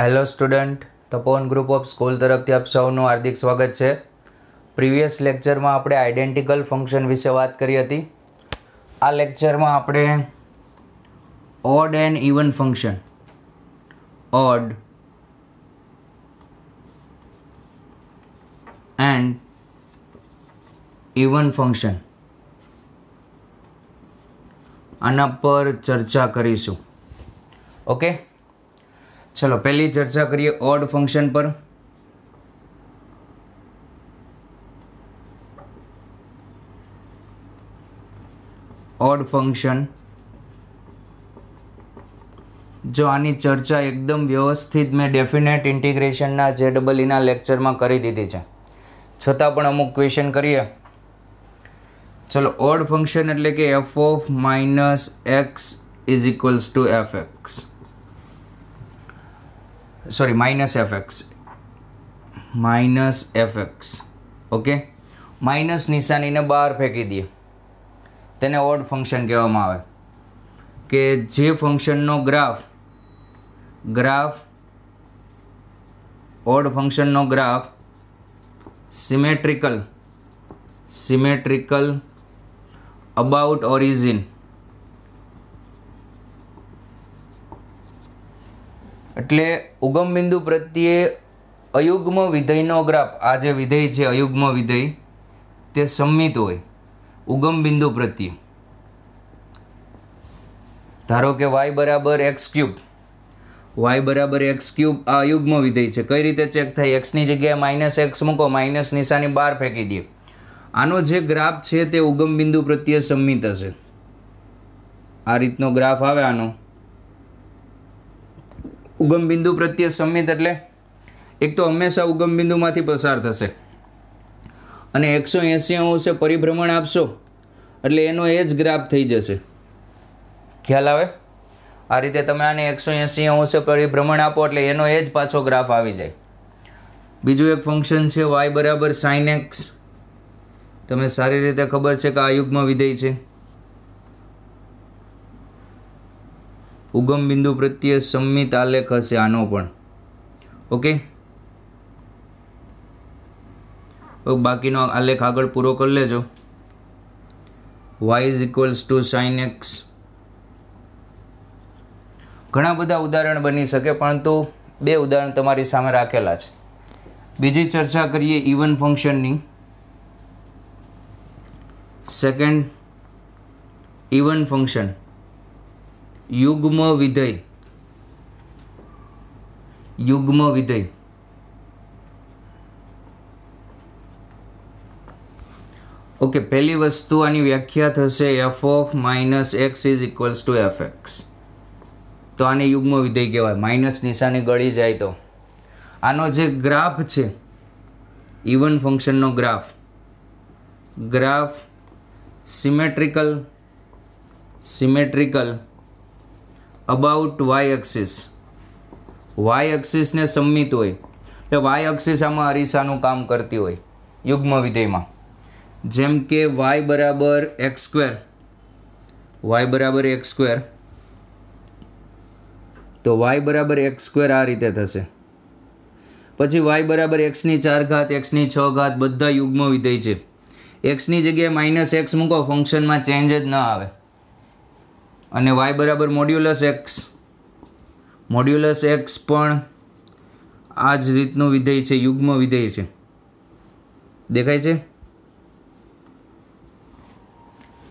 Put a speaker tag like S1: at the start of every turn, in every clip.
S1: hello student Tapovan group of school તરફથી આપ સૌનું હાર્દિક સ્વાગત છે પ્રીવિયસ લેક્ચરમાં આપણે આઈડેન્ટિકલ ફંક્શન વિશે વાત કરી હતી આ લેક્ચરમાં આપણે odd and even function odd and even function આના પર ચર્ચા કરીશું ઓકે ચલો પહેલી ચર્ચા કરીએ ઓડ ફંક્શન પર ઓડ ફંક્શન જો આની ચર્ચા એકદમ વ્યવસ્થિત મેં ડેફિનેટ ઇન્ટિગ્રેશનના જે ડબલઈના e લેક્ચરમાં કરી દીધી છે છતાં પણ અમુક ક્વેશ્ચન કરીએ ચલો ઓડ ફંક્શન એટલે કે F of minus X is equals to F X sorry minus F X minus F X okay minus નિશાનીને બહાર ફેંકી દઈએ તેને ઓડ ફંક્શન કહેવામાં આવે કે જે ફંક્શનનો ગ્રાફ ગ્રાફ ઓડ ફંક્શનનો graph symmetrical symmetrical about origin એટલે ઉગમ બિંદુ પ્રત્યે અયુગ્મ વિધેયનો ગ્રાફ આ જે વિધેય છે અયુગ્મ વિધેય તે સંમિત હોય ઉગમ બિંદુ પ્રત્યે ધારો કે વાય બરાબર એક્સ ક્યુબ વાય બરાબર એક્સ ક્યુબ આ અયુગ્મ વિધેય છે કઈ રીતે ચેક થાય એક્સની જગ્યાએ માઇનસ એક્સ મૂકો માઇનસ નિશાની બહાર ફેંકી દે આનો જે ગ્રાફ છે તે ઉગમ બિંદુ પ્રત્યે સંમિત હશે આ રીતનો ગ્રાફ આવે આનો ઉગમ બિંદુ પ્રત્યે સંમિત એટલે એક તો હંમેશા ઉગમ બિંદુમાંથી પસાર થશે અને એકસો એંસી અંશે પરિભ્રમણ આપશો એટલે એનો એ જ ગ્રાફ થઈ જશે ખ્યાલ આવે આ રીતે તમે આને એકસો એંસી અંશે પરિભ્રમણ આપો એટલે એનો એ જ પાછો ગ્રાફ આવી જાય બીજું એક ફંક્શન છે વાય બરાબર સાઇન એક્સ તમે સારી રીતે ખબર છે કે આ યુગમાં વિધેય છે ઉગમ બિંદુ પ્રત્યે સંમિત આલેખ હશે આનો પણ ઓકે બાકીનો આલેખ આગળ પૂરો કરી લેજો Y is equals to sine X ઘણા બધા ઉદાહરણ બની શકે પરંતુ બે ઉદાહરણ તમારી સામે રાખેલા છે બીજી ચર્ચા કરીએ ઇવન ફંક્શનની સેકન્ડ ઇવન ફંક્શન યુગ્મ વિધેય યુગ્મ વિધેય ઓકે પહેલી વસ્તુ આની વ્યાખ્યા થશે F of minus X is equals to F X તો આને યુગ્મ વિધેય કહેવાય માઇનસ નિશાની ગળી જાય તો આનો જે ગ્રાફ છે ઇવન ફંક્શનનો graph graph symmetrical symmetrical about Y axis Y એક્સિસને સંમિત હોય એટલે વાય એક્સિસ આમાં અરીસાનું કામ કરતી હોય યુગ્મ વિધેયમાં જેમ કે વાય બરાબર એક્સ સ્ક્વેર વાય બરાબર એક્સ સ્ક્વેર તો વાય બરાબર એક્સ સ્ક્વેર આ રીતે થશે પછી વાય બરાબર એક્સની ચાર ઘાત એક્સની છ ઘાત બધા યુગ્મ વિધેય છે એક્સની જગ્યાએ માઇનસ એક્સ મૂકો ફંક્શનમાં ચેન્જ જ ન આવે અને વાય બરાબર મોડ્યુલસ એક્સ મોડ્યુલસ એક્સ પણ આ જ રીતનું વિધેય છે યુગ્મ વિધેય છે દેખાય છે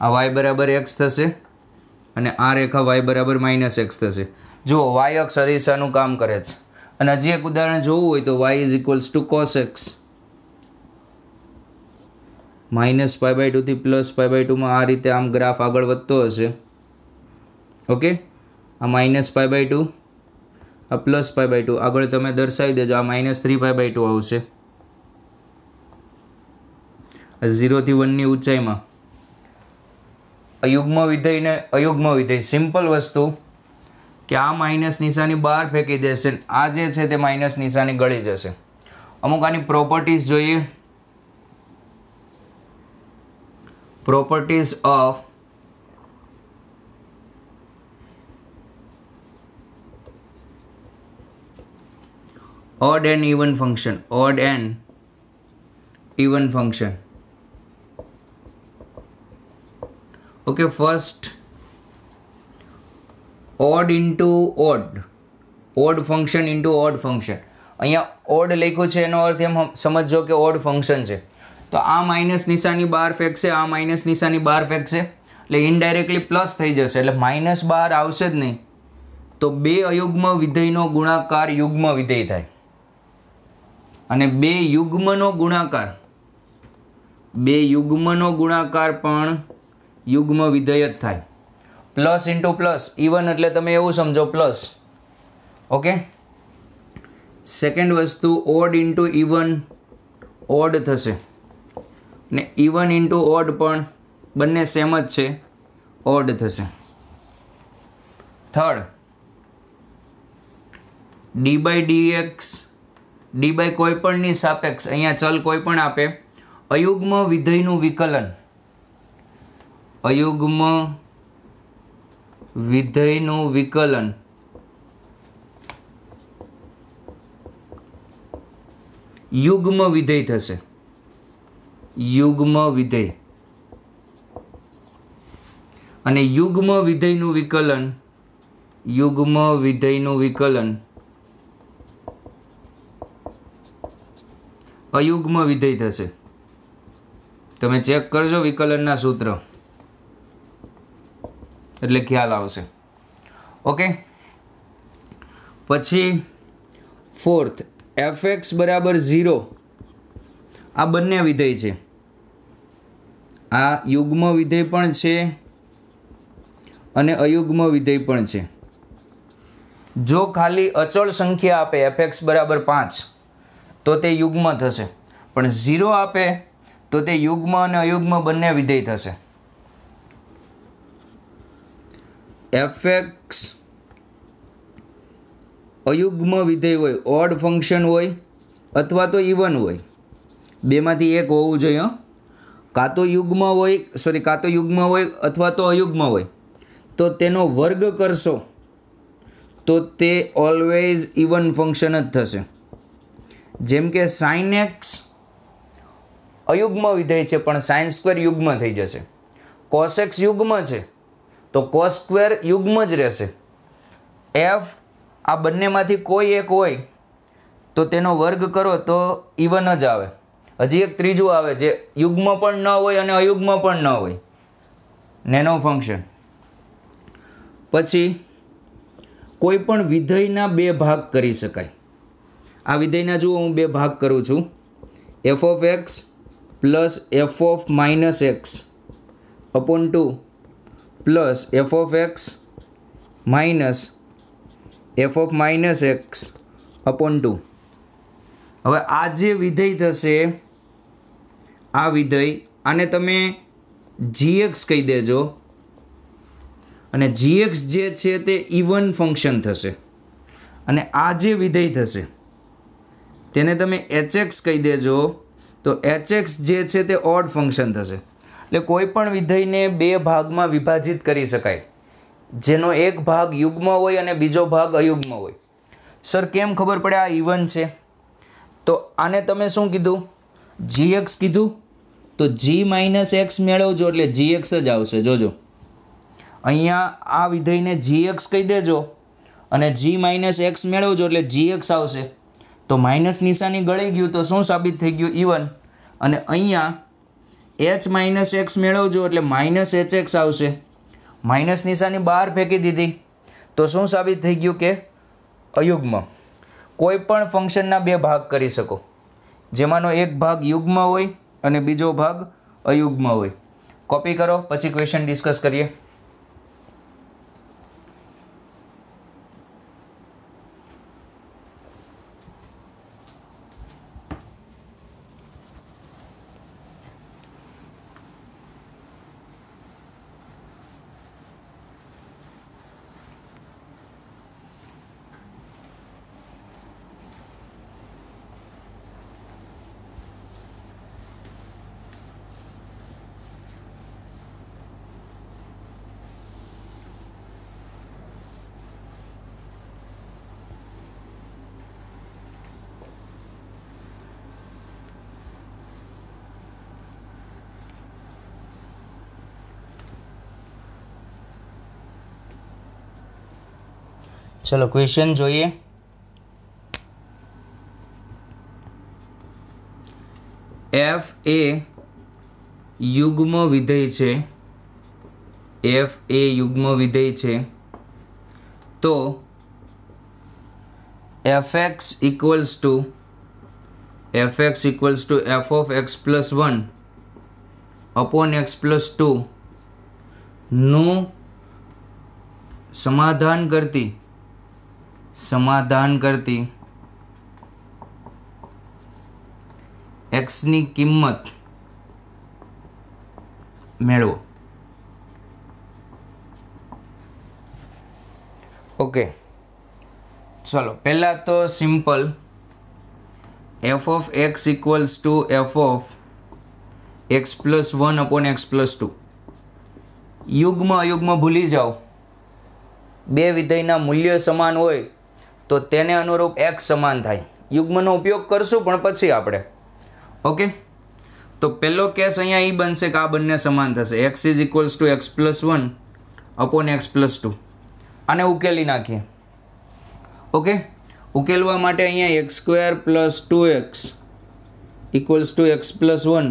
S1: આ વાય બરાબર એક્સ થશે અને આ રેખા વાય બરાબર માઇનસ એક્સ થશે જુઓ વાય અક્ષ અરીસાનું કામ કરે છે અને હજી એક ઉદાહરણ જોવું હોય તો Y is equals to cos x minus pi by ટુથી પ્લસ પાય બાય ટુમાં આ રીતે આમ ગ્રાફ આગળ વધતો હશે ઓકે આ માઇનસ પાય બાય ટુ આ પ્લસ પાય બાય ટુ આગળ તમે દર્શાવી દેજો આ minus three pi by two આવશે ઝીરોથી વનની ઊંચાઈમાં અયુગ્મ વિધેયને અયુગ્મ વિધેય સિમ્પલ વસ્તુ કે આ માઇનસ નિશાની બહાર ફેંકી દેશે આ જે છે તે માઇનસ નિશાની ગળી જશે અમુક આની પ્રોપર્ટીઝ જોઈએ properties of odd and even function odd and even function okay first odd into odd odd function into odd function અહીંયા ઓડ લખ્યું છે એનો અર્થ એમ સમજો કે ઓડ ફંક્શન છે તો આ માઇનસ નિશાની બહાર ફેંકશે આ માઇનસ નિશાની બહાર ફેંકશે એટલે ઇનડાયરેક્ટલી પ્લસ થઈ જશે એટલે માઇનસ બહાર આવશે જ નહીં તો બે અયુગ્મ વિધેયનો ગુણાકાર યુગ્મ વિધેય થાય અને બે યુગ્મનો ગુણાકાર બે યુગ્મનો ગુણાકાર પણ યુગ્મ વિધેય જ થાય પ્લસ ઇન્ટુ પ્લસ ઇવન એટલે તમે એવું સમજો પ્લસ ઓકે સેકન્ડ વસ્તુ ઓડ ઇન્ટુ ઇવન ઓડ થશે ને ઇવન ઇન્ટુ ઓડ પણ બંને સેમ જ છે ઓડ થશે third D by D X D by કોઈપણની સાપેક્ષ અહીંયા ચલ કોઈ પણ આપે અયુગ્મ વિધેયનું વિકલન અયુગ્મ વિધેયનું વિકલન યુગ્મ વિધેય થશે યુગ્મ વિધેય અને યુગ્મ વિધેયનું વિકલન યુગ્મ વિધેયનું વિકલન અયુગ્મ વિધેય થશે તમે ચેક કરજો વિકલનના સૂત્ર એટલે ખ્યાલ આવશે ઓકે પછી ફોર્થ એફ એક્સ બરાબર ઝીરો આ બંને વિધેય છે આ યુગ્મ વિધેય પણ છે અને અયુગ્મ વિધેય પણ છે જો ખાલી અચળ સંખ્યા આપે એફ એક્સ બરાબર પાંચ તો તે યુગ્મ થશે પણ ઝીરો આપે તો તે યુગ્મ અને અયુગ્મ બંને વિધેય થશે એફએક્સ અયુગ્મ વિધેય હોય ઓડ ફંક્શન હોય અથવા તો ઇવન હોય બેમાંથી એક હોવું જોઈએ કાં તો યુગ્મ હોય સોરી કાં તો યુગ્મ હોય અથવા તો અયુગ્મ હોય તો તેનો વર્ગ કરશો તો તે ઓલવેઝ ઇવન ફંક્શન જ થશે જેમ કે સાઇન એક્સ અયુગ્મ વિધેય છે પણ સાઇન સ્ક્વેર યુગ્મ થઈ જશે કોસેક્સ યુગ્મ છે તો કોસ સ્ક્વેર યુગ્મ જ રહેશે એફ આ બંનેમાંથી કોઈ એક હોય તો તેનો વર્ગ કરો તો ઇવન જ આવે હજી એક ત્રીજું આવે જે યુગ્મ પણ ન હોય અને અયુગ્મ પણ ન હોય નેનો ફંક્શન પછી કોઈ પણ વિધેયના બે ભાગ કરી શકાય આ વિધેયના જુઓ હું બે ભાગ કરું છું F of x plus F of minus X upon two plus F of x minus F of minus X upon two હવે આ જે વિધેય થશે આ વિધેય આને તમે જીએક્સ કહી દેજો અને જીએક્સ જે છે તે ઇવન ફંક્શન થશે અને આ જે વિધેય થશે તેને તમે એચ એક્સ કહી દેજો તો એચ એક્સ જે છે તે ઓડ ફંક્શન થશે એટલે કોઈ પણ વિધેયને બે ભાગમાં વિભાજિત કરી શકાય જેનો એક ભાગ યુગ્મ હોય અને બીજો ભાગ અયુગ્મ હોય સર કેમ ખબર પડે આ ઇવન છે તો આને તમે શું કીધું જી એક્સ કીધું તો જી માઇનસ એક્સ મેળવજો એટલે જી એક્સ જ આવશે જોજો અહીંયા આ વિધેયને જી એક્સ કહી દેજો અને જી માઇનસ એક્સ મેળવજો એટલે જી એક્સ આવશે તો માઇનસ નિશાની ગળી ગયું તો શું સાબિત થઈ ગયું ઇવન અને અહીંયા એચ માઇનસ એક્સ મેળવજો એટલે માઇનસ એચ એક્સ આવશે માઇનસ નિશાની બહાર ફેંકી દીધી તો શું સાબિત થઈ ગયું કે અયુગ્મ કોઈ પણ ફંક્શનના બે ભાગ કરી શકો જેમાંનો એક ભાગ યુગ્મ હોય અને બીજો ભાગ અયુગ્મ હોય કોપી કરો પછી ક્વેશ્ચન ડિસ્કસ કરીએ ચલો ક્વેશ્ચન જોઈએ એફ એ યુગ્મ વિધેય છે એફ એ યુગ્મ વિધેય છે તો F x equals to F x equals to F of x plus one upon X plus નું સમાધાન કરતી સમાધાન કરતી એક્સની કિંમત મેળવો ઓકે ચલો પહેલાં તો simple F of X equals to F of x plus one upon X plus two યુગ્મ અયુગ્મ ભૂલી જાઓ બે વિધેયના મૂલ્ય સમાન હોય તો તેને અનુરૂપ એક્સ સમાન થાય યુગ્મનો ઉપયોગ કરશું પણ પછી આપણે ઓકે તો પહેલો કેસ અહીંયા એ બનશે કે આ બંને સમાન થશે X is equals to x plus one upon X plus two અને ઉકેલી નાખીએ ઓકે ઉકેલવા માટે અહીંયા X square plus two X equals to x plus one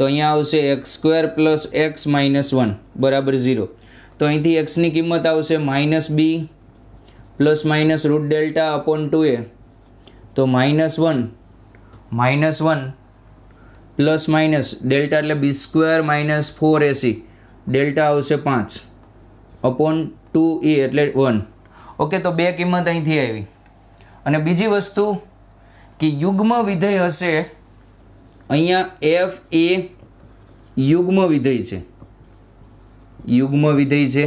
S1: તો અહીંયા આવશે X square plus X minus one બરાબર ઝીરો તો અહીંથી એક્સની કિંમત આવશે minus B plus minus root delta upon two A તો minus one minus one plus minus delta એટલે બી સ્ક્વેર માઇનસ ફોર એસી ડેલ્ટા આવશે પાંચ અપોન ટુ એ એટલે વન ઓકે તો બે કિંમત અહીંથી આવી અને બીજી વસ્તુ કે યુગ્મ વિધેય હશે અહીંયા એફ એ યુગ્મ વિધેય છે યુગ્મ વિધેય છે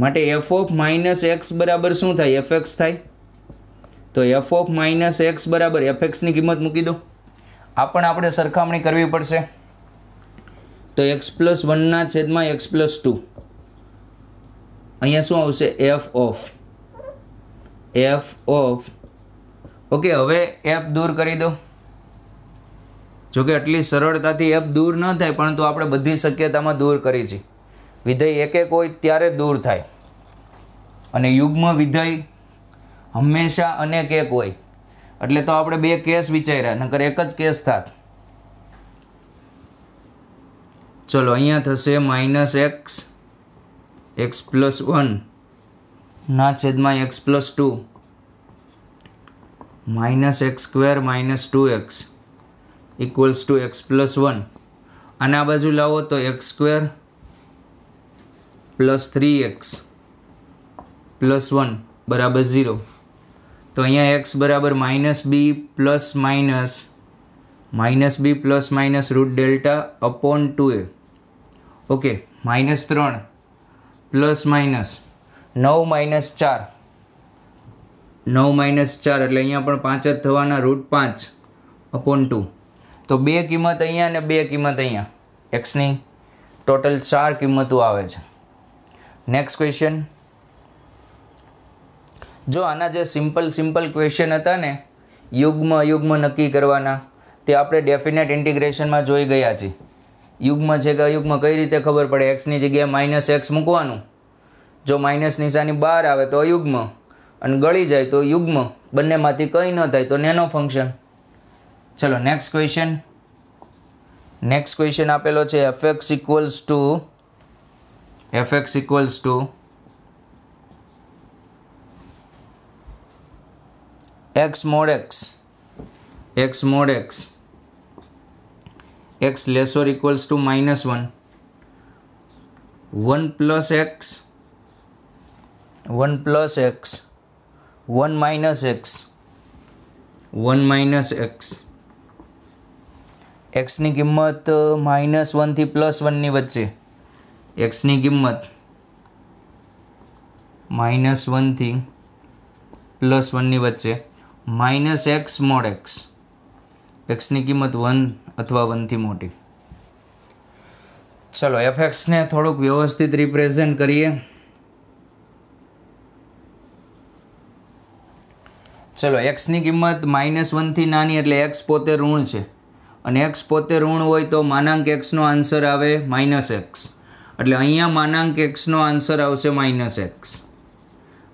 S1: માટે એફ ઓફ માઇનસ એક્સ બરાબર શું થાય એફ એક્સ થાય તો એફ ઓફ માઇનસ એક્સ બરાબર એફ એક્સની કિંમત મૂકી દો આ પણ આપણે સરખામણી કરવી પડશે તો એક્સ પ્લસ વનના છેદમાં એક્સ પ્લસ ટુ અહીંયા શું આવશે F of F of okay હવે એફ દૂર કરી દો જોકે આટલી સરળતાથી એફ દૂર ન થાય પરંતુ આપણે બધી શક્યતામાં દૂર કરી છે વિધેય એક એક હોય ત્યારે દૂર થાય અને યુગ્મ વિધેય હંમેશા અનેક એક હોય એટલે તો આપણે બે કેસ વિચાર્યા નકર એક જ કેસ થાત ચલો અહીંયા થશે minus X X plus one ના છેદમાં X plus two minus X square minus two X equals to x plus one અને આ બાજુ લાવો તો x square plus three X plus one બરાબર ઝીરો તો અહીંયા એક્સ બરાબર minus B plus minus minus B plus minus root delta upon two A okay minus ત્રણ પ્લસ માઇનસ નવ માઇનસ ચાર નવ માઇનસ ચાર એટલે અહીંયા પણ પાંચ જ થવાના રૂટ પાંચ અપોન ટુ તો બે કિંમત અહીંયા અને બે કિંમત અહીંયા એક્સની ટોટલ ચાર કિંમતો આવે છે નેક્સ્ટ ક્વેશ્ચન જો આના જે સિમ્પલ સિમ્પલ ક્વેશ્ચન હતા ને યુગ્મ અયુગ્મ નક્કી કરવાના તે આપણે ડેફિનેટ ઇન્ટિગ્રેશનમાં જોઈ ગયા છીએ યુગ્મ છે કે અયુગ્મ કઈ રીતે ખબર પડે એક્સની જગ્યાએ માઇનસ એક્સ મૂકવાનું જો માઇનસ નિશાની બહાર આવે તો અયુગ્મ અને ગળી જાય તો યુગ્મ બંનેમાંથી કંઈ ન થાય તો નેનો ફંક્શન ચલો નેક્સ્ટ ક્વેશ્ચન નેક્સ્ટ ક્વેશ્ચન આપેલો છે F x equals to F x equals to X mod X X mod X X less or equals to minus one one plus X one plus X one minus X one minus X એક્સની કિંમત minus વનથી plus વનની વચ્ચે એક્સની કિંમત minus વનથી plus વનની વચ્ચે minus X mod X એક્સની કિંમત one અથવા વનથી મોટી ચલો એફ એક્સને થોડુંક વ્યવસ્થિત રિપ્રેઝન્ટ કરીએ ચલો એક્સની કિંમત માઇનસ વનથી નાની એટલે એક્સ પોતે ઋણ છે અને એક્સ પોતે ઋણ હોય તો માનાંક એક્સનો આન્સર આવે માઇનસ એક્સ એટલે અહીંયા માનાંક એક્સનો આન્સર આવશે માઇનસ એક્સ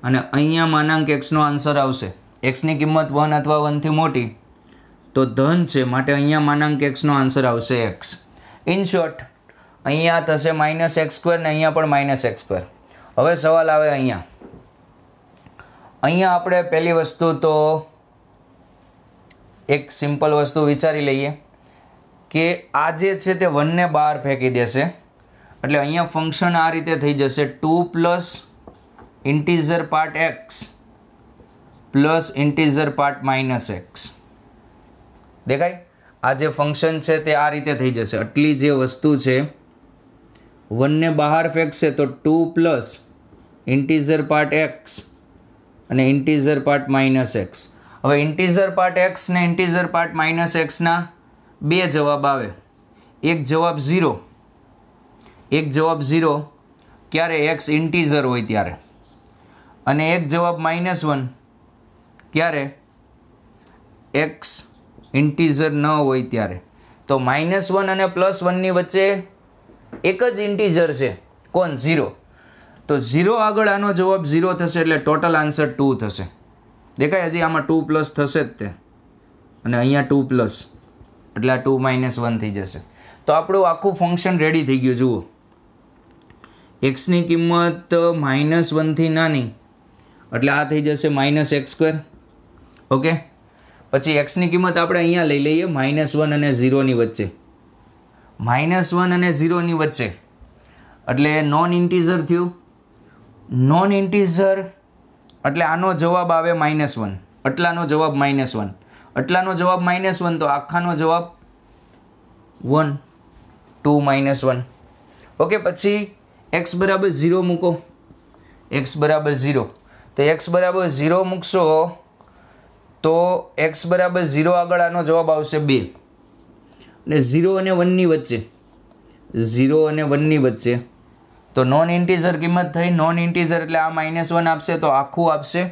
S1: અને અહીંયા માનાંક એક્સનો આન્સર આવશે એક્સની કિંમત વન અથવા વનથી મોટી તો ધન છે માટે અહીંયા માનાંક એક્સનો આન્સર આવશે એક્સ ઇન શોર્ટ અહીંયા થશે માઇનસ એક્સ સ્ક્વેર ને અહીંયા પણ માઇનસ એક્સ સ્ક્વેર હવે સવાલ આવે અહીંયા અહીંયા આપણે પહેલી વસ્તુ તો એક સિમ્પલ વસ્તુ વિચારી લઈએ કે આ જે છે તે વનને બહાર ફેંકી દેશે એટલે અહીંયા ફંક્શન આ રીતે થઈ જશે two plus integer part X plus integer part minus X દેખાય આ જે ફંક્શન છે તે આ રીતે થઈ જશે આટલી જે વસ્તુ છે વનને બહાર ફેંકશે તો two plus integer part X અને ઇન્ટીઝર પાર્ટ માઇનસ એક્સ હવે ઇન્ટીઝર પાર્ટ એક્સ ને ઇન્ટીઝર પાર્ટ માઇનસ એક્સના બે જવાબ આવે એક જવાબ ઝીરો એક જવાબ ઝીરો ક્યારે એક્સ ઇન્ટીઝર હોય ત્યારે અને એક જવાબ માઇનસ વન ક્યારે એક્સ ઇન્ટીઝર ન હોય ત્યારે તો માઇનસ વન અને પ્લસ વનની વચ્ચે એક જ ઇન્ટીઝર છે કોણ ઝીરો તો ઝીરો આગળ આનો જવાબ ઝીરો થશે એટલે ટોટલ આન્સર ટુ થશે દેખાય હજી આમાં ટુ પ્લસ થશે જ તે અને અહીંયા ટુ પ્લસ એટલે આ ટુ માઇનસ વન થઈ જશે તો આપણું આખું ફંક્શન રેડી થઈ ગયું જુઓ એક્સની કિંમત માઇનસ વનથી નાની એટલે આ થઈ જશે માઇનસ એક્સ સ્ક્વેર ઓકે પછી એક્સની કિંમત આપણે અહીંયા લઈ લઈએ માઇનસ વન અને ઝીરોની વચ્ચે માઇનસ વન અને ઝીરોની વચ્ચે એટલે નોન ઇન્ટીઝર થયું નોન ઇન્ટીઝર એટલે આનો જવાબ આવે માઇનસ વન આટલાનો જવાબ માઇનસ વન આટલાનો જવાબ માઇનસ વન તો આખાનો જવાબ one two minus one okay પછી એક્સ બરાબર ઝીરો મૂકો એક્સ બરાબર ઝીરો તો એક્સ બરાબર ઝીરો મૂકશો તો એક્સ બરાબર ઝીરો આગળ આનો જવાબ આવશે બે એટલે ઝીરો અને વનની વચ્ચે ઝીરો અને વનની વચ્ચે તો નોન ઇન્ટીઝર કિંમત થઈ નોન ઇન્ટીઝર એટલે આ માઇનસ વન આપશે તો આખું આપશે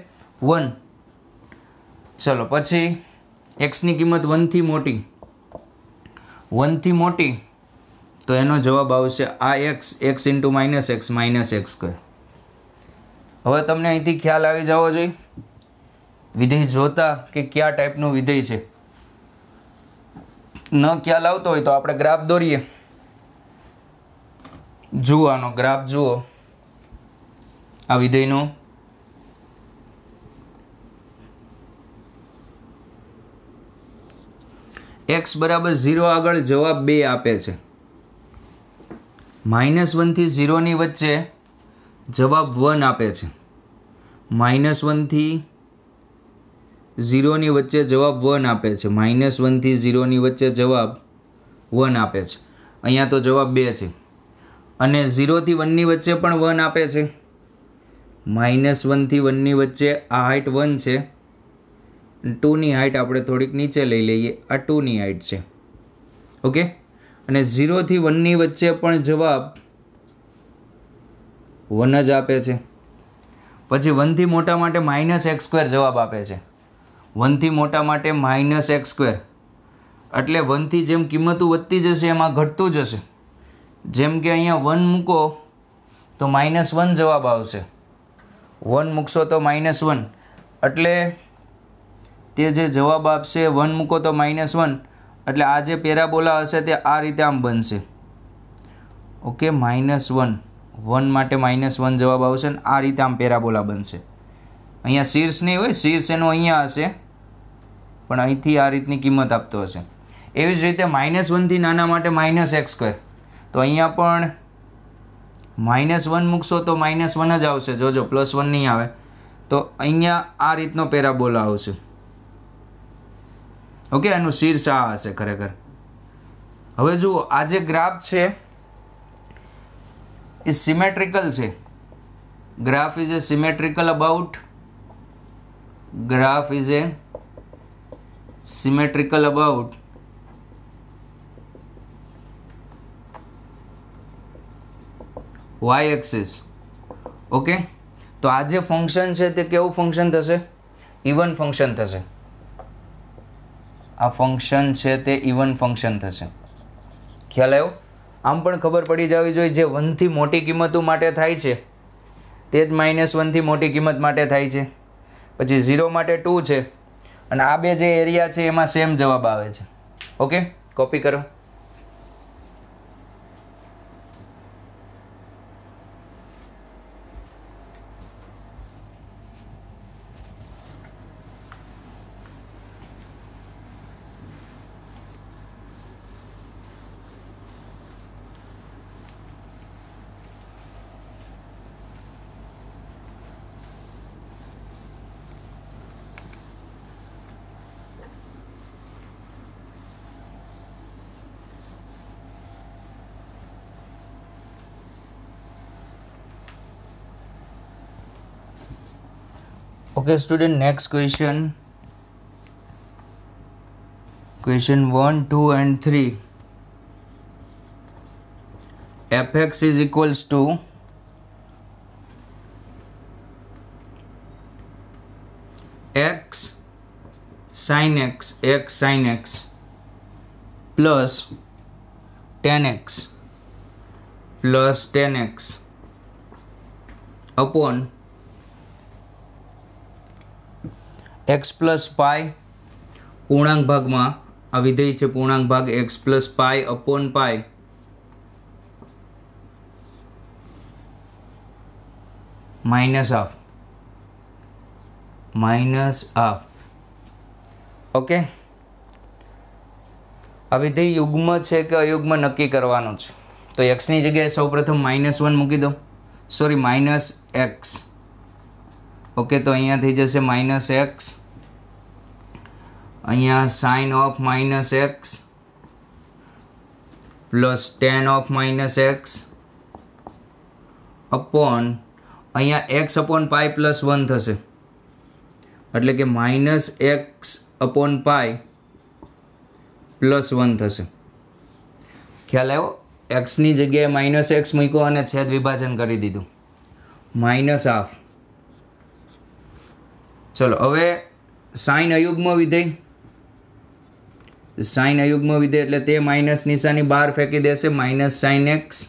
S1: વન ચલો પછી એક્સની કિંમત વનથી મોટી વનથી મોટી તો એનો જવાબ આવશે આ X X into minus X minus X square હવે તમને અહીંથી ખ્યાલ આવી જવો જોઈએ વિધેય જોતા કે કયા ટાઈપનું વિધેય છે ન ખ્યાલ આવતો હોય તો આપણે ગ્રાફ દોરીએ જુઓ આનો ગ્રાફ જુઓ આ વિધેયનો એક્સ બરાબર ઝીરો આગળ જવાબ બે આપે છે માઇનસ વનથી ઝીરોની વચ્ચે જવાબ વન આપે છે માઇનસ વનથી ઝીરોની વચ્ચે જવાબ વન આપે છે માઇનસ વનથી ઝીરોની વચ્ચે જવાબ વન આપે છે અહીંયા તો જવાબ બે છે અને ઝીરોથી વનની વચ્ચે પણ વન આપે છે માઇનસ વનથી વનની વચ્ચે આ હાઇટ વન છે ટુની હાઇટ આપણે થોડીક નીચે લઈ લઈએ આ ટુની હાઇટ છે ઓકે અને ઝીરોથી વનની વચ્ચે પણ જવાબ વન જ આપે છે પછી વનથી મોટા માટે માઇનસ એક્સ સ્ક્વેર જવાબ આપે છે વનથી મોટા માટે માઇનસ એક્સ સ્ક્વેર એટલે વનથી જેમ કિંમતો વધતી જશે એમાં ઘટતું જશે જેમ કે અહીંયા વન મૂકો તો માઇનસ વન જવાબ આવશે વન મૂકશો તો માઇનસ વન એટલે તે જે જવાબ આપશે વન મૂકો તો માઇનસ વન એટલે આ જે પેરાબોલા હશે તે આ રીતે આમ બનશે ઓકે માઇનસ વન વન માટે માઇનસ વન જવાબ આવશે ને આ રીતે આમ પેરાબોલા બનશે અહીંયા શીર્ષ નહીં હોય શીર્ષ એનું અહીંયા હશે પણ અહીંથી આ રીતની કિંમત આપતો હશે એવી જ રીતે માઇનસ વનથી નાના માટે માઇનસ એક્સ સ્ક્વેર તો અહીંયા પણ માઇનસ વન મૂકશો તો માઇનસ વન જ આવશે જોજો પ્લસ વન નહીં આવે તો અહીંયા આ રીતનો પેરાબોલા આવશે ઓકે એનું શીર્ષ આ હશે ખરેખર હવે જુઓ આ જે ગ્રાફ છે એ સિમેટ્રિકલ છે graph is a symmetrical about graph is a symmetrical about Y axis okay તો આ જે ફંક્શન છે તે કેવું ફંક્શન થશે ઇવન ફંક્શન થશે આ ફંક્શન છે તે ઇવન ફંક્શન થશે ખ્યાલ આવ્યો આમ પણ ખબર પડી જવી જોઈએ જે વનથી મોટી કિંમતો માટે થાય છે તે જ માઇનસ વનથી મોટી કિંમત માટે થાય છે પછી ઝીરો માટે ટુ છે અને આ બે જે એરિયા છે એમાં સેમ જવાબ આવે છે ઓકે કોપી કરો okay student next question question 1 2 and 3 fx is equals to x sin x x sin x plus 10x plus 10x upon X plus pi પૂર્ણાંક ભાગમાં આ વિધેય છે પૂર્ણાંક ભાગ X plus pi upon pi minus half minus half okay આ વિધેય યુગ્મ છે કે અયુગ્મ નક્કી કરવાનું છે તો એક્સની જગ્યાએ સૌપ્રથમ માઇનસ વન મૂકી દો સોરી માઇનસ એક્સ ઓકે તો અહીંયા થઈ જશે માઇનસ એક્સ અહીંયા sine of minus X plus tan of minus X upon અહીંયા X upon pi plus one થશે એટલે કે minus X upon pi plus one થશે ખ્યાલ આવ્યો એક્સની જગ્યાએ માઇનસ એક્સ મૂક્યો અને છેદ વિભાજન કરી દીધું માઇનસ હાફ ચલો હવે સાઈન અયુગ્મ વિધેય સાઈન અયુગ્મ વિધેય એટલે તે માઇનસ નિશાની બહાર ફેંકી દેશે માઇનસ સાઇન એક્સ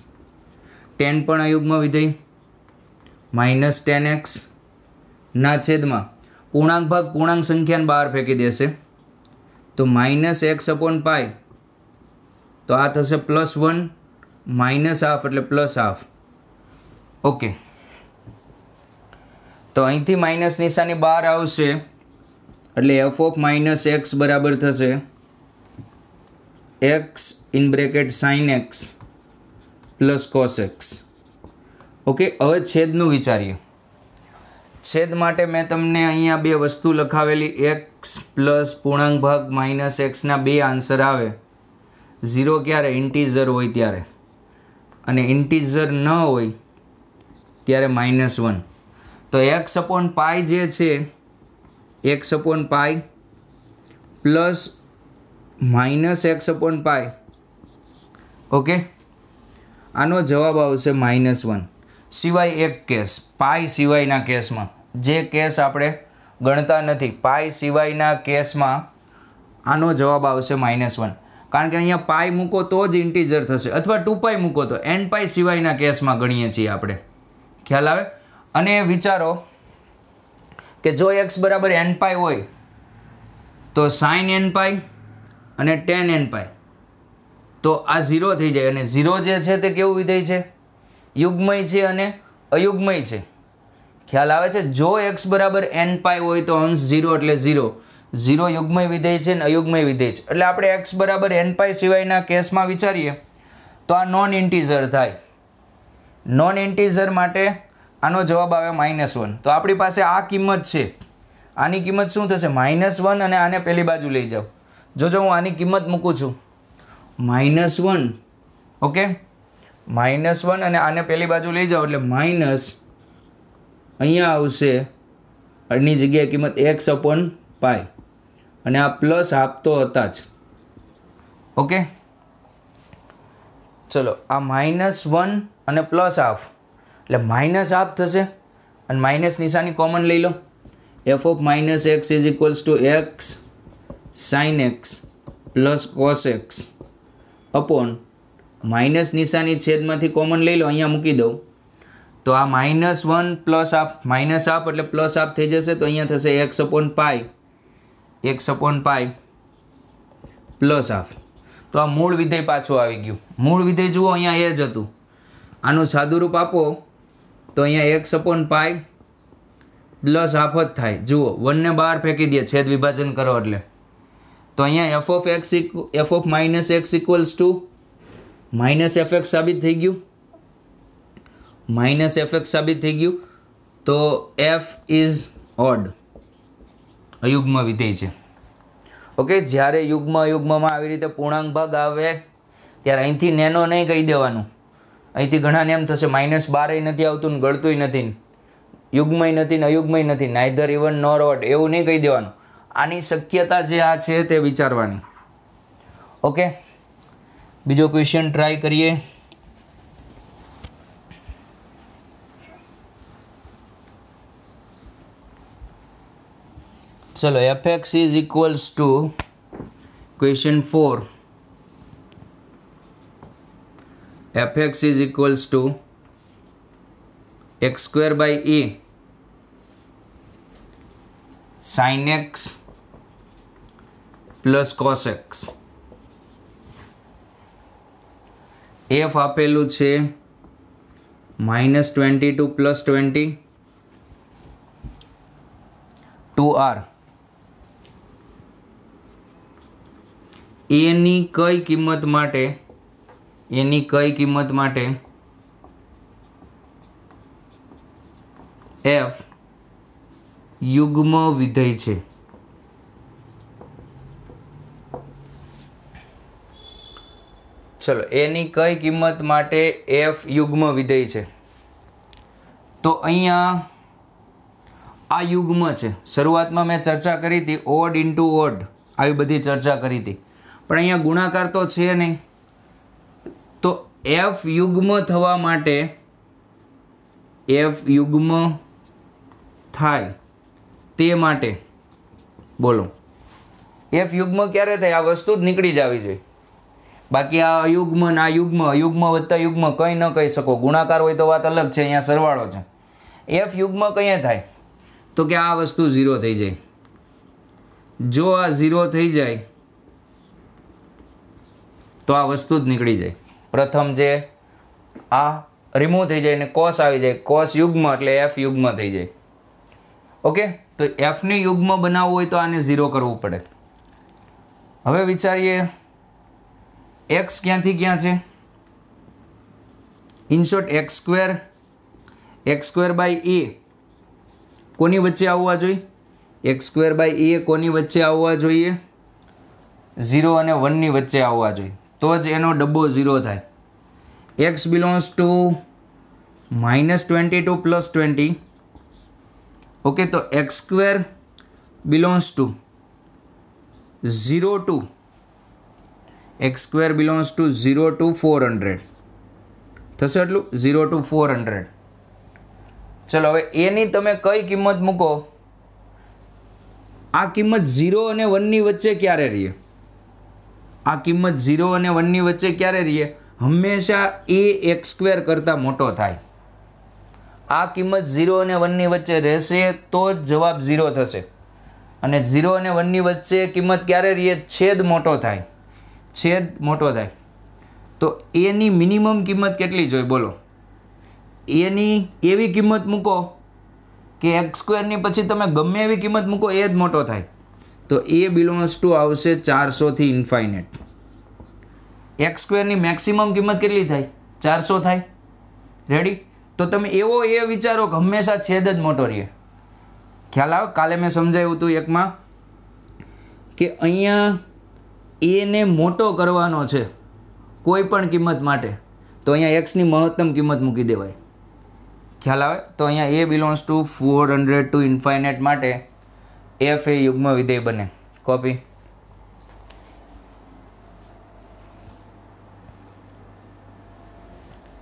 S1: ટેન પણ અયુગ્મ વિધેય માઇનસ ટેન એક્સ ના છેદમાં પૂર્ણાંક ભાગ પૂર્ણાંક સંખ્યાને બહાર ફેંકી દેશે તો માઇનસ એક્સ અપોન પાય તો આ થશે પ્લસ વન માઇનસ હાફ એટલે પ્લસ હાફ ઓકે તો અહીંથી માઇનસ નિશાની બહાર આવશે એટલે એફ ઓફ માઇનસ એક્સ બરાબર થશે X in bracket sine x plus cos X okay હવે છેદનું વિચારીએ છેદ માટે મેં તમને અહીંયા બે વસ્તુ લખાવેલી એક્સ પ્લસ પૂર્ણાંક ભાગ માઇનસ એક્સના બે આન્સર આવે ઝીરો ક્યારે ઇન્ટીઝર હોય ત્યારે અને ઇન્ટીઝર ન હોય ત્યારે માઇનસ વન તો એક્સ અપોન પાય જે છે X upon pi plus minus X upon pi okay આનો જવાબ આવશે માઇનસ વન સિવાય એક કેસ પાય સિવાયના કેસમાં જે કેસ આપણે ગણતા નથી પાય સિવાયના કેસમાં આનો જવાબ આવશે માઇનસ વન કારણ કે અહીંયા પાય મૂકો તો જ ઇન્ટીજર થશે અથવા ટુ પાય મૂકો તો એન પાય સિવાયના કેસમાં ગણીએ છીએ આપણે ખ્યાલ આવે અને વિચારો કે જો એક્સ બરાબર એન પાય હોય તો સાઇન એન પાય અને ટેન એન પાય તો આ ઝીરો થઈ જાય અને ઝીરો જે છે તે કેવું વિધેય છે યુગ્મય છે અને અયુગ્મય છે ખ્યાલ આવે છે જો એક્સ બરાબર એન પાય હોય તો અંશ ઝીરો એટલે ઝીરો ઝીરો યુગ્મય વિધેય છે અને અયુગ્મય વિધેય છે એટલે આપણે એક્સ બરાબર એન પાય સિવાયના કેસમાં વિચારીએ તો આ નોન ઇન્ટીઝર થાય નોન ઇન્ટીઝર માટે આનો જવાબ આવે માઇનસ વન તો આપણી પાસે આ કિંમત છે આની કિંમત શું થશે માઇનસ વન અને આને પહેલી બાજુ લઈ જાઓ જોજો હું આની કિંમત મૂકું છું minus one okay minus one અને આને પહેલી બાજુ લઈ જાઓ એટલે માઇનસ અહીંયા આવશે અડની જગ્યાએ કિંમત એક્સ અપોન પાય અને આ પ્લસ આપતો હતા જ ઓકે ચલો આ માઇનસ વન અને પ્લસ હાફ એટલે માઇનસ આપ થશે અને માઇનસ નિશાની કોમન લઈ લો F of minus X is equals to X sine x plus cos X upon minus નિશાની છેદમાંથી કોમન લઈ લો અહીંયા મૂકી દઉં તો આ માઇનસ વન પ્લસ આપ માઇનસ આપ એટલે પ્લસ આપ થઈ જશે તો અહીંયા થશે X upon pi X upon pi plus આપ તો આ મૂળ વિધેય પાછું આવી ગયું મૂળ વિધેય જુઓ અહીંયા એ જ હતું આનું સાદુરૂપ આપો તો અહીંયા એક્સ અપોન પાય પ્લસ આફત થાય જુઓ વનને બહાર ફેંકી દે છેદ વિભાજન કરો એટલે તો અહીંયા F of X F of minus X equals to minus F X સાબિત થઈ ગયું માઇનસ એફ એક્સ સાબિત થઈ ગયું તો એફ ઇઝ ઓડ અયુગ્મ વિધેય છે ઓકે જ્યારે યુગ્મ યુગ્મમાં આવી રીતે પૂર્ણાંક ભાગ આવે ત્યારે અહીંથી નેનો નહીં કહી દેવાનું અહીંથી ઘણાને એમ થશે માઇનસ બારેય નથી આવતું ને ગળતું નથી યુગ્મય નથી ને અયુગ્મય નથી નાઇધર ઇવન નોર ઓટ એવું નહીં કહી દેવાનું આની શક્યતા જે આ છે તે વિચારવાની ઓકે બીજો ક્વેશ્ચન ટ્રાય કરીએ ચલો f x is equals to question four f x is equals to x square by e sine x plus cos x f આપેલું છે minus twenty two plus twenty two R એની કઈ કિંમત માટે એની કઈ કિંમત માટે એફ યુગ્મ વિધેય છે ચલો એની કઈ કિંમત માટે એફ યુગ્મ વિધેય છે તો અહીંયા આ યુગ્મ છે શરૂઆતમાં મેં ચર્ચા કરી હતી ઓડ ઇન્ટુ ઓડ આવી બધી ચર્ચા કરી હતી પણ અહીંયા ગુણાકાર તો છે નહીં એફ યુગ્મ થવા માટે એફ યુગ્મ થાય તે માટે બોલો એફ યુગ્મ ક્યારે થાય આ વસ્તુ જ નીકળી જાવી જોઈએ બાકી આ અયુગ્મ ને આ યુગ્મ યુગ્મ વધતા યુગ્મ કંઈ ન કહી શકો ગુણાકાર હોય તો વાત અલગ છે અહીંયા સરવાળો છે એફ યુગ્મ કયા થાય તો કે આ વસ્તુ ઝીરો થઈ જાય જો આ ઝીરો થઈ જાય તો આ વસ્તુ જ નીકળી જાય પ્રથમ જે આ રિમૂવ થઈ જાય અને કોસ આવી જાય કોસ યુગ્મ એટલે એફ યુગ્મ થઈ જાય ઓકે તો એફને યુગ્મ બનાવવું હોય તો આને ઝીરો કરવું પડે હવે વિચારીએ એક્સ ક્યાંથી ક્યાં છે in short x square x square by એ કોની વચ્ચે આવવા જોઈએ એક્સ સ્ક્વેર બાય એ કોની વચ્ચે આવવા જોઈએ ઝીરો અને વનની વચ્ચે આવવા જોઈએ તો જ એનો ડબ્બો ઝીરો થાય x belongs to minus twenty two plus twenty okay તો x square belongs to zero to x square belongs to zero to four hundred થશે એટલું ઝીરો ટુ ફોર હંડ્રેડ ચલો હવે એની તમે કઈ કિંમત મૂકો આ કિંમત ઝીરો અને વનની વચ્ચે ક્યારે રહીએ આ કિંમત ઝીરો અને વનની વચ્ચે ક્યારે રહીએ હંમેશા એ એક્સ સ્ક્વેર કરતાં મોટો થાય આ કિંમત ઝીરો અને વનની વચ્ચે રહેશે તો જ જવાબ ઝીરો થશે અને ઝીરો અને વનની વચ્ચે કિંમત ક્યારે રહીએ છેદ મોટો થાય છેદ મોટો થાય તો એની મિનિમમ કિંમત કેટલી જોઈએ બોલો એની એવી કિંમત મૂકો કે એક્સ સ્ક્વેરની પછી તમે ગમે એવી કિંમત મૂકો એ જ મોટો થાય તો એ બિલોન્સ ટુ આવશે ચારસોથી ઇન્ફાઇનેટ એક્સ સ્ક્વેરની મેક્સિમમ કિંમત કેટલી થાય ચારસો થાય રેડી તો તમે એવો એ વિચારો કે હંમેશા છેદ જ મોટો રહે ખ્યાલ આવે કાલે મેં સમજાવ્યું હતું એકમાં કે અહીંયા એને મોટો કરવાનો છે કોઈ પણ કિંમત માટે તો અહીંયા એક્સની મહત્તમ કિંમત મૂકી દેવાય ખ્યાલ આવે તો અહીંયા a belongs to four hundred to infinite માટે એફ એ યુગ્મ વિધેય બને કોપી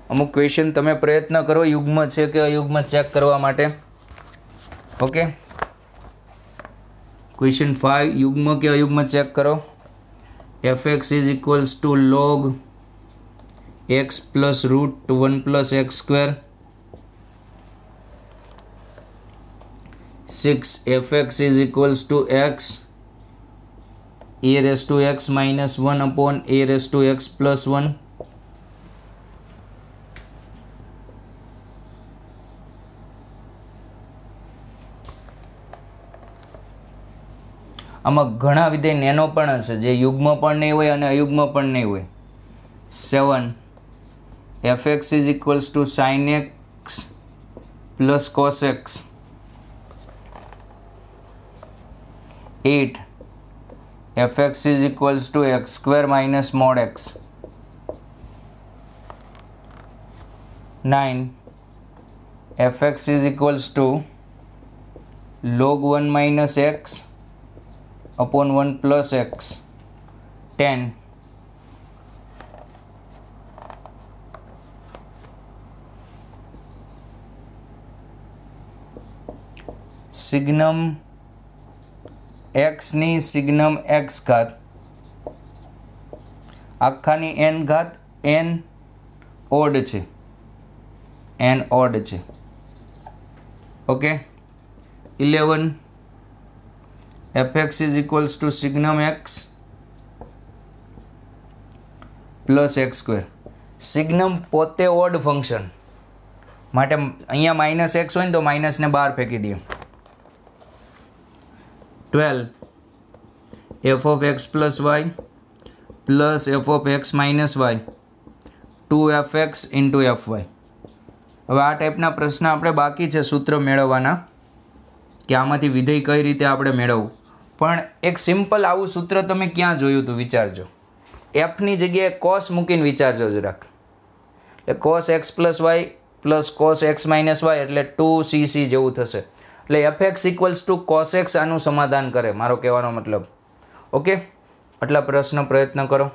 S1: અમુક ક્વેશ્ચન તમે પ્રયત્ન કરો યુગ્મ છે કે અયુગ્મ ચેક કરવા માટે ઓકે ક્વેશ્ચન ફાઈવ યુગ્મ કે અયુગ્મ ચેક કરો f x is equals to log x plus root one plus x square six f x is equals to x a raised to x minus one upon a raised to x plus one આમાં ઘણા વિધેય nano પણ હશે જે યુગ્મ પણ નહીં હોય અને અયુગ્મ પણ નહીં હોય seven f x is equals to sine x plus cos x 8 fx is equals to x square minus mod x 9 fx is equals to log 1 minus x upon 1 plus x 10 signum એક્સની signum x ઘાત આખાની n ઘાત n odd છે n odd છે okay eleven f x is equals to signum x plus x square signum પોતે odd function માટે અહીંયા minus x હોય ને તો માઇનસને બહાર ફેંકી દઈએ twelve f of x plus y plus F of x minus y two F x into f y હવે આ ટાઈપના પ્રશ્ન આપણે બાકી છે સૂત્ર મેળવવાના કે આમાંથી વિધેય કઈ રીતે આપણે મેળવવું પણ એક સિમ્પલ આવું સૂત્ર તમે ક્યાં જોયું હતું વિચારજો એફની જગ્યાએ કોસ મૂકીને વિચારજો જ રાખ એટલે cos x plus y plus cos x minus y એટલે ટુ સી સી જેવું થશે એટલે f x equals to cos x આનું સમાધાન કરે મારો કહેવાનો મતલબ ઓકે આટલા પ્રશ્ન પ્રયત્ન કરો